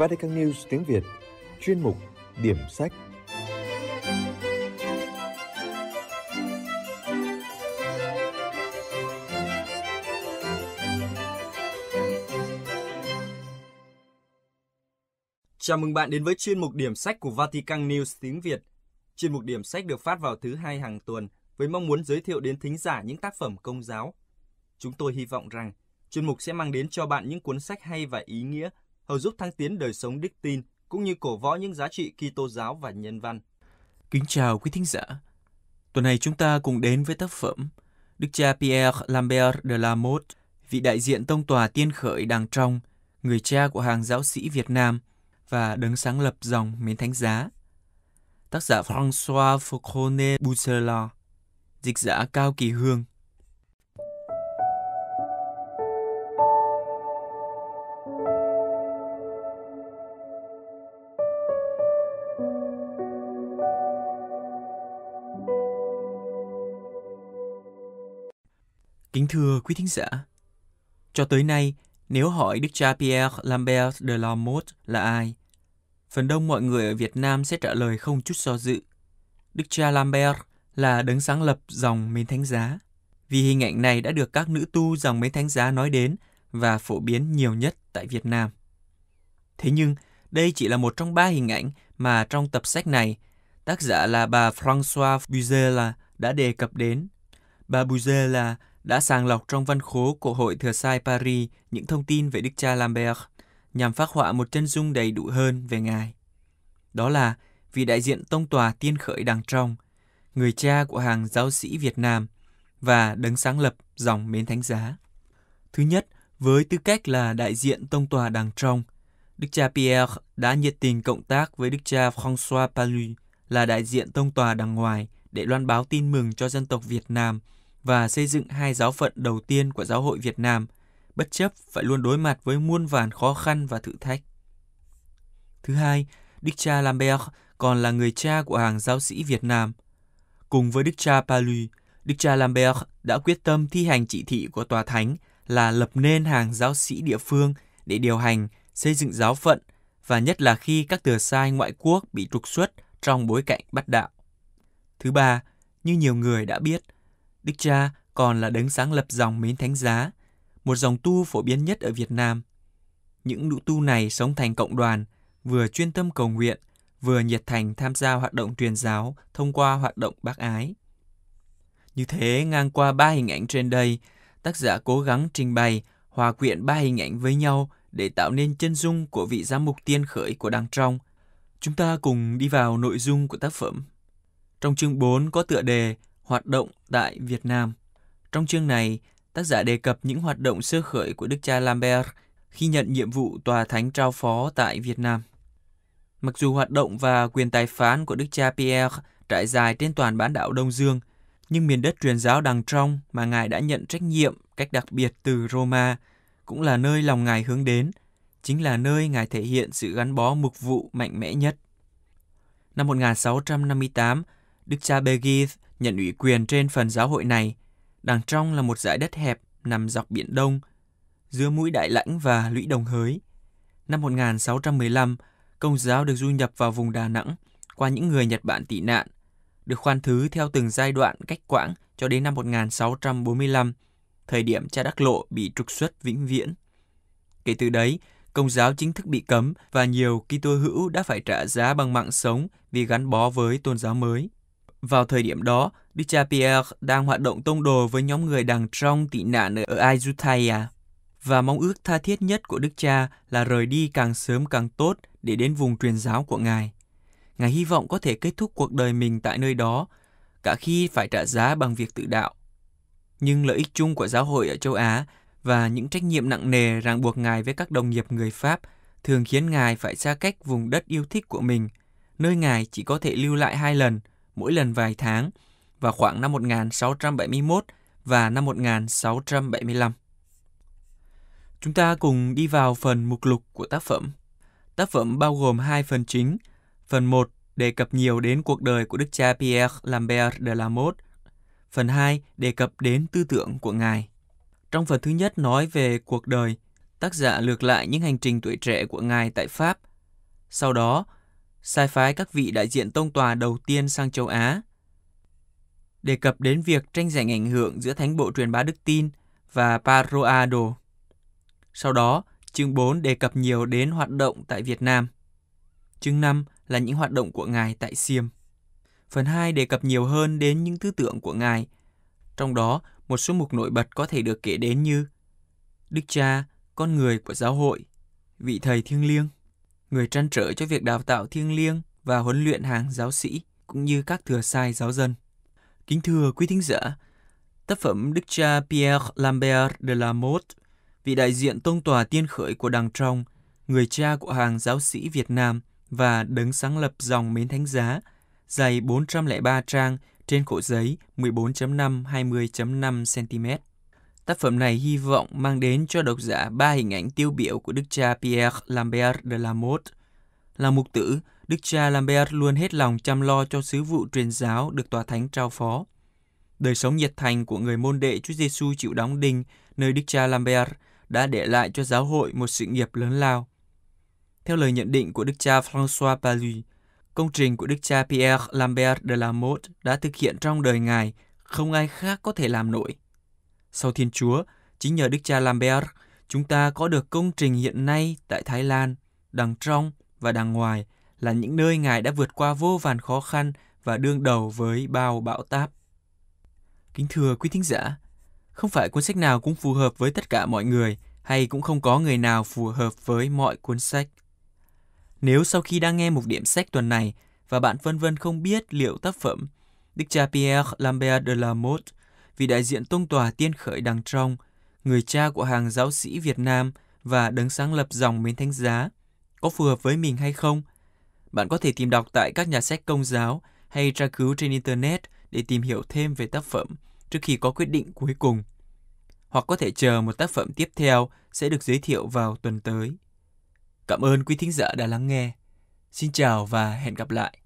Vatican News tiếng Việt, chuyên mục Điểm sách. Chào mừng bạn đến với chuyên mục điểm sách của Vatican News tiếng Việt. Chuyên mục điểm sách được phát vào thứ hai hàng tuần với mong muốn giới thiệu đến thính giả những tác phẩm công giáo. Chúng tôi hy vọng rằng chuyên mục sẽ mang đến cho bạn những cuốn sách hay và ý nghĩa hầu giúp thăng tiến đời sống đức tin cũng như cổ võ những giá trị Kitô giáo và nhân văn. Kính chào quý thính giả. Tuần này chúng ta cùng đến với tác phẩm Đức cha Pierre Lambert de la Motte, vị đại diện tông tòa tiên khởi đàng trong, người cha của hàng giáo sĩ Việt Nam và đấng sáng lập dòng mến thánh giá. Tác giả François Fauconnet Bousselat, dịch giả Cao Kỳ Hương, Kính thưa quý thính giả, cho tới nay, nếu hỏi Đức cha Pierre Lambert de la Motte là ai, phần đông mọi người ở Việt Nam sẽ trả lời không chút do dự. Đức cha Lambert là đấng sáng lập dòng Mến Thánh Giá, vì hình ảnh này đã được các nữ tu dòng Mến Thánh Giá nói đến và phổ biến nhiều nhất tại Việt Nam. Thế nhưng, đây chỉ là một trong ba hình ảnh mà trong tập sách này, tác giả là bà François Buzela đã đề cập đến. Bà Buzela đã sàng lọc trong văn khố của Hội Thừa Sai Paris những thông tin về Đức cha Lambert nhằm phát họa một chân dung đầy đủ hơn về Ngài. Đó là vị đại diện tông tòa tiên khởi đằng trong, người cha của hàng giáo sĩ Việt Nam và đấng sáng lập dòng mến thánh giá. Thứ nhất, với tư cách là đại diện tông tòa đằng trong, Đức cha Pierre đã nhiệt tình cộng tác với Đức cha François Palu là đại diện tông tòa đằng ngoài để loan báo tin mừng cho dân tộc Việt Nam – và xây dựng hai giáo phận đầu tiên của giáo hội Việt Nam, bất chấp phải luôn đối mặt với muôn vàn khó khăn và thử thách. Thứ hai, Đức cha Lambert còn là người cha của hàng giáo sĩ Việt Nam. Cùng với Đức cha Palu, Đức cha Lambert đã quyết tâm thi hành chỉ thị của Tòa Thánh là lập nên hàng giáo sĩ địa phương để điều hành, xây dựng giáo phận và nhất là khi các tờ sai ngoại quốc bị trục xuất trong bối cảnh bắt đạo. Thứ ba, như nhiều người đã biết, Đức cha còn là đấng sáng lập dòng Mến Thánh Giá, một dòng tu phổ biến nhất ở Việt Nam. Những nụ tu này sống thành cộng đoàn, vừa chuyên tâm cầu nguyện, vừa nhiệt thành tham gia hoạt động truyền giáo thông qua hoạt động bác ái. Như thế, ngang qua ba hình ảnh trên đây, tác giả cố gắng trình bày, hòa quyện ba hình ảnh với nhau để tạo nên chân dung của vị giám mục tiên khởi của đằng Trong. Chúng ta cùng đi vào nội dung của tác phẩm. Trong chương 4 có tựa đề hoạt động tại Việt Nam. Trong chương này, tác giả đề cập những hoạt động sơ khởi của đức cha Lambert khi nhận nhiệm vụ tòa thánh trao phó tại Việt Nam. Mặc dù hoạt động và quyền tài phán của đức cha Pierre trải dài trên toàn bán đảo Đông Dương, nhưng miền đất truyền giáo đằng trong mà ngài đã nhận trách nhiệm cách đặc biệt từ Roma cũng là nơi lòng ngài hướng đến, chính là nơi ngài thể hiện sự gắn bó mục vụ mạnh mẽ nhất. Năm 1658, Đức cha Begith nhận ủy quyền trên phần giáo hội này, đằng trong là một dải đất hẹp nằm dọc Biển Đông, giữa mũi Đại Lãnh và lũy Đồng Hới. Năm 1615, công giáo được du nhập vào vùng Đà Nẵng qua những người Nhật Bản tị nạn, được khoan thứ theo từng giai đoạn cách quãng cho đến năm 1645, thời điểm cha Đắc Lộ bị trục xuất vĩnh viễn. Kể từ đấy, công giáo chính thức bị cấm và nhiều Kitô hữu đã phải trả giá bằng mạng sống vì gắn bó với tôn giáo mới. Vào thời điểm đó, Richard Pierre đang hoạt động tông đồ với nhóm người đằng trong tị nạn ở Ayutthaya. Và mong ước tha thiết nhất của Đức Cha là rời đi càng sớm càng tốt để đến vùng truyền giáo của Ngài. Ngài hy vọng có thể kết thúc cuộc đời mình tại nơi đó, cả khi phải trả giá bằng việc tự đạo. Nhưng lợi ích chung của giáo hội ở châu Á và những trách nhiệm nặng nề ràng buộc Ngài với các đồng nghiệp người Pháp thường khiến Ngài phải xa cách vùng đất yêu thích của mình, nơi Ngài chỉ có thể lưu lại hai lần – mỗi lần vài tháng vào khoảng năm 1671 và năm 1675. Chúng ta cùng đi vào phần mục lục của tác phẩm. Tác phẩm bao gồm hai phần chính. Phần 1 đề cập nhiều đến cuộc đời của đức cha Pierre Lambert de Lamotte. Phần 2 đề cập đến tư tưởng của ngài. Trong phần thứ nhất nói về cuộc đời, tác giả lược lại những hành trình tuổi trẻ của ngài tại Pháp. Sau đó, sai phái các vị đại diện tông tòa đầu tiên sang châu Á. Đề cập đến việc tranh giành ảnh hưởng giữa Thánh Bộ truyền bá Đức Tin và Paroado. Sau đó, chương 4 đề cập nhiều đến hoạt động tại Việt Nam. Chương 5 là những hoạt động của Ngài tại Siêm. Phần 2 đề cập nhiều hơn đến những tư tưởng của Ngài. Trong đó, một số mục nổi bật có thể được kể đến như Đức Cha, con người của giáo hội, vị thầy thiêng liêng, người trăn trở cho việc đào tạo thiêng liêng và huấn luyện hàng giáo sĩ cũng như các thừa sai giáo dân. Kính thưa quý thính giả, tác phẩm Đức cha Pierre Lambert de la Motte, vị đại diện tông tòa tiên khởi của Đàng Trong, người cha của hàng giáo sĩ Việt Nam và đấng sáng lập dòng mến thánh giá, dày 403 trang trên khổ giấy 14.5-20.5 cm. Tác phẩm này hy vọng mang đến cho độc giả ba hình ảnh tiêu biểu của đức cha Pierre Lambert de Lamotte. Là mục tử, đức cha Lambert luôn hết lòng chăm lo cho sứ vụ truyền giáo được tòa thánh trao phó. Đời sống nhiệt thành của người môn đệ Chúa Giêsu chịu đóng đinh nơi đức cha Lambert đã để lại cho giáo hội một sự nghiệp lớn lao. Theo lời nhận định của đức cha François Palu, công trình của đức cha Pierre Lambert de Lamotte đã thực hiện trong đời ngài, không ai khác có thể làm nổi sau Thiên Chúa, chính nhờ Đức cha Lambert, chúng ta có được công trình hiện nay tại Thái Lan, đằng trong và đằng ngoài là những nơi Ngài đã vượt qua vô vàn khó khăn và đương đầu với bao bão táp. Kính thưa quý thính giả, không phải cuốn sách nào cũng phù hợp với tất cả mọi người hay cũng không có người nào phù hợp với mọi cuốn sách. Nếu sau khi đang nghe một điểm sách tuần này và bạn vân vân không biết liệu tác phẩm Đức cha Pierre Lambert de la Motte vì đại diện tông tòa Tiên Khởi Đằng Trong, người cha của hàng giáo sĩ Việt Nam và đấng sáng lập dòng Mến Thánh Giá, có phù hợp với mình hay không? Bạn có thể tìm đọc tại các nhà sách công giáo hay tra cứu trên Internet để tìm hiểu thêm về tác phẩm trước khi có quyết định cuối cùng. Hoặc có thể chờ một tác phẩm tiếp theo sẽ được giới thiệu vào tuần tới. Cảm ơn quý thính giả đã lắng nghe. Xin chào và hẹn gặp lại.